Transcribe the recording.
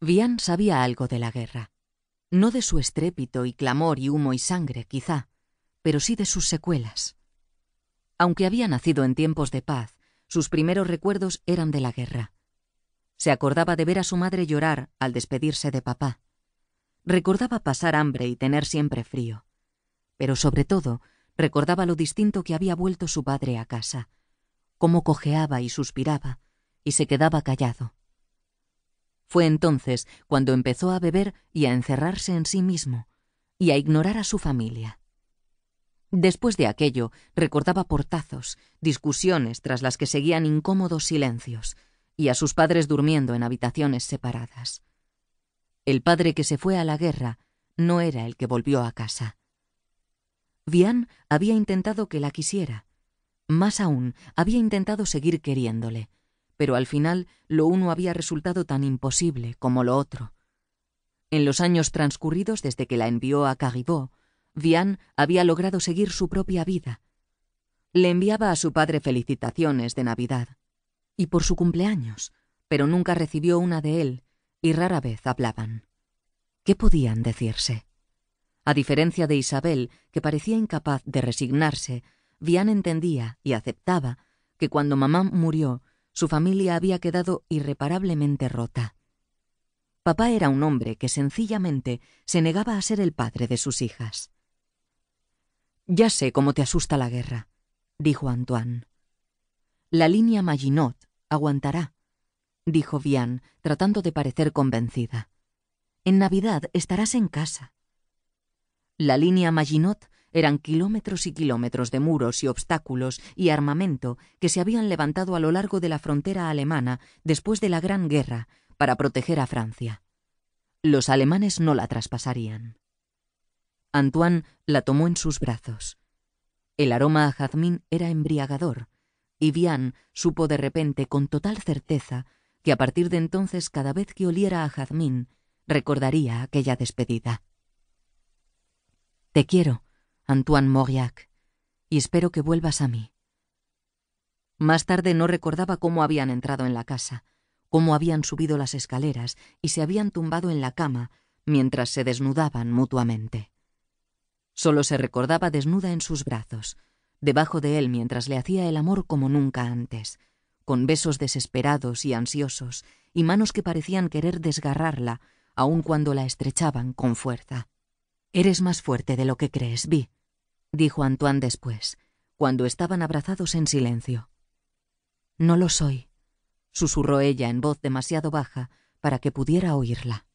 Vian sabía algo de la guerra. No de su estrépito y clamor y humo y sangre, quizá, pero sí de sus secuelas. Aunque había nacido en tiempos de paz, sus primeros recuerdos eran de la guerra. Se acordaba de ver a su madre llorar al despedirse de papá. Recordaba pasar hambre y tener siempre frío. Pero sobre todo, recordaba lo distinto que había vuelto su padre a casa, cómo cojeaba y suspiraba, y se quedaba callado. Fue entonces cuando empezó a beber y a encerrarse en sí mismo, y a ignorar a su familia. Después de aquello, recordaba portazos, discusiones tras las que seguían incómodos silencios, y a sus padres durmiendo en habitaciones separadas. El padre que se fue a la guerra no era el que volvió a casa. Vian había intentado que la quisiera. Más aún, había intentado seguir queriéndole, pero al final lo uno había resultado tan imposible como lo otro. En los años transcurridos desde que la envió a Caribó, Vian había logrado seguir su propia vida. Le enviaba a su padre felicitaciones de Navidad y por su cumpleaños, pero nunca recibió una de él y rara vez hablaban. ¿Qué podían decirse? A diferencia de Isabel, que parecía incapaz de resignarse, Vian entendía y aceptaba que cuando mamá murió su familia había quedado irreparablemente rota. Papá era un hombre que sencillamente se negaba a ser el padre de sus hijas. Ya sé cómo te asusta la guerra, dijo Antoine. La línea Maginot aguantará, dijo Vian, tratando de parecer convencida. En Navidad estarás en casa. La línea Maginot eran kilómetros y kilómetros de muros y obstáculos y armamento que se habían levantado a lo largo de la frontera alemana después de la Gran Guerra para proteger a Francia. Los alemanes no la traspasarían. Antoine la tomó en sus brazos. El aroma a jazmín era embriagador, y Vian supo de repente con total certeza que a partir de entonces cada vez que oliera a jazmín recordaría aquella despedida. Te quiero, Antoine Mauriac, y espero que vuelvas a mí. Más tarde no recordaba cómo habían entrado en la casa, cómo habían subido las escaleras y se habían tumbado en la cama mientras se desnudaban mutuamente. Solo se recordaba desnuda en sus brazos, debajo de él mientras le hacía el amor como nunca antes, con besos desesperados y ansiosos y manos que parecían querer desgarrarla, aun cuando la estrechaban con fuerza. Eres más fuerte de lo que crees, Vi, dijo Antoine después, cuando estaban abrazados en silencio. No lo soy, susurró ella en voz demasiado baja para que pudiera oírla.